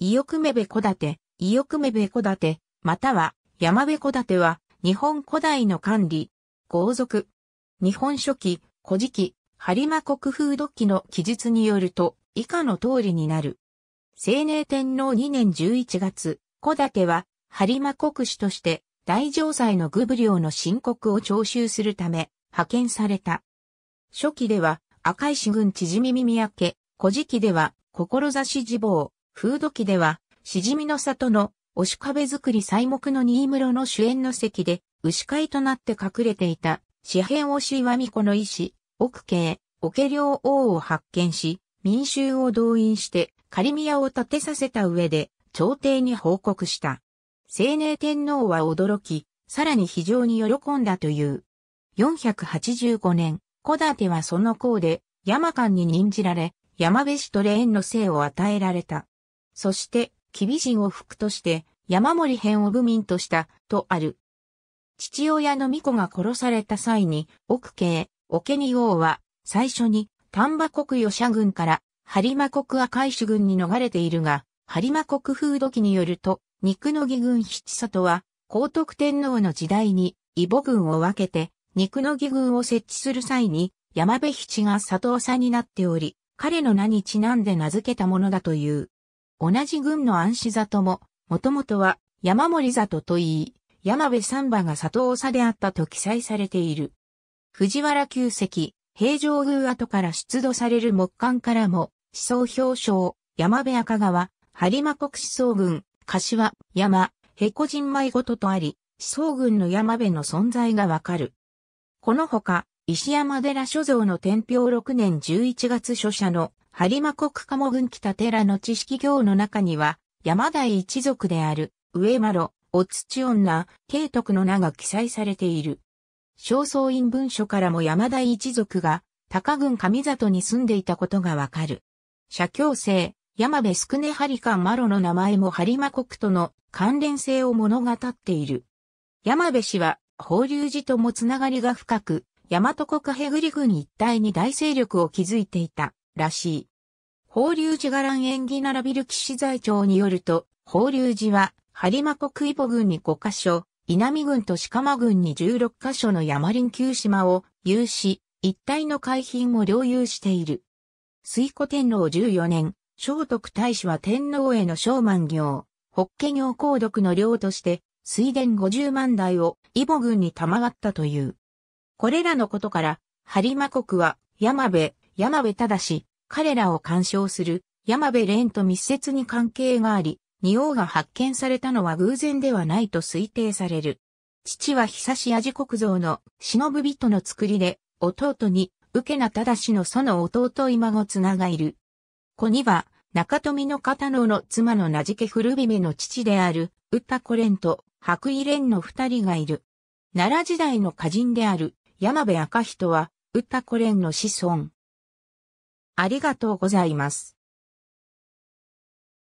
伊欲目部小立、伊欲目部小立、または山部小立は日本古代の管理、豪族、日本初期、古事記、播磨国風土記の記述によると以下の通りになる。青年天皇2年11月、小立は播磨国士として大城祭の具武領の申告を徴収するため派遣された。初期では赤石郡縮耳明け、古事記では志志望、風土記では、しじみの里の、し壁作り最木の新室の主演の席で、牛飼いとなって隠れていた、四辺押岩見子の医師、奥慶、桶領王を発見し、民衆を動員して、仮宮を建てさせた上で、朝廷に報告した。清年天皇は驚き、さらに非常に喜んだという。485年、小立はその功で、山間に任じられ、山部氏と霊園の姓を与えられた。そして、厳人を服として、山森編を部民とした、とある。父親の巫女が殺された際に、奥家、桶に王は、最初に、丹波国与社軍から、播磨国赤石軍に逃れているが、播磨国風土記によると、肉の義軍七里は、皇徳天皇の時代に、異母軍を分けて、肉の義軍を設置する際に、山部七が佐藤さんになっており、彼の名にちなんで名付けたものだという。同じ軍の安子里も、もともとは山森里といい、山部三馬が里長であったと記載されている。藤原旧跡、平城宮跡から出土される木簡からも、思想表彰、山部赤川、播磨国思想軍、柏、山、へこじんごととあり、思想軍の山部の存在がわかる。このほか、石山寺所蔵の天平6年11月書写の播磨国鴨軍北寺の知識業の中には、山田一族である、上麻呂、お土女、慶徳の名が記載されている。正倉院文書からも山田一族が、高郡上里に住んでいたことがわかる。社教生、山部宿根張間マロの名前も播磨国との関連性を物語っている。山部氏は、法隆寺ともつながりが深く、大和国へぐり郡一帯に大勢力を築いていた。らしい。法隆寺伽藍縁起並びる騎士財長によると、法隆寺は、播磨国イボ郡に5カ所、稲見郡と鹿間郡に16カ所の山林旧島を有し、一帯の海浜を領有している。水古天皇14年、聖徳太子は天皇への商満行、北家行皇族の領として、水田50万台をイボ郡に賜ったという。これらのことから、播磨国は、山部、山部正、彼らを干渉する山部蓮と密接に関係があり、仁王が発見されたのは偶然ではないと推定される。父は久し味国像の忍び人の作りで、弟に、受けなただしの祖の弟今つながいる。子には、中富の片野の妻の名付け古姫の父である、歌子蓮と白衣蓮の二人がいる。奈良時代の歌人である、山部赤人は、歌子蓮の子孫。ありがとうございます。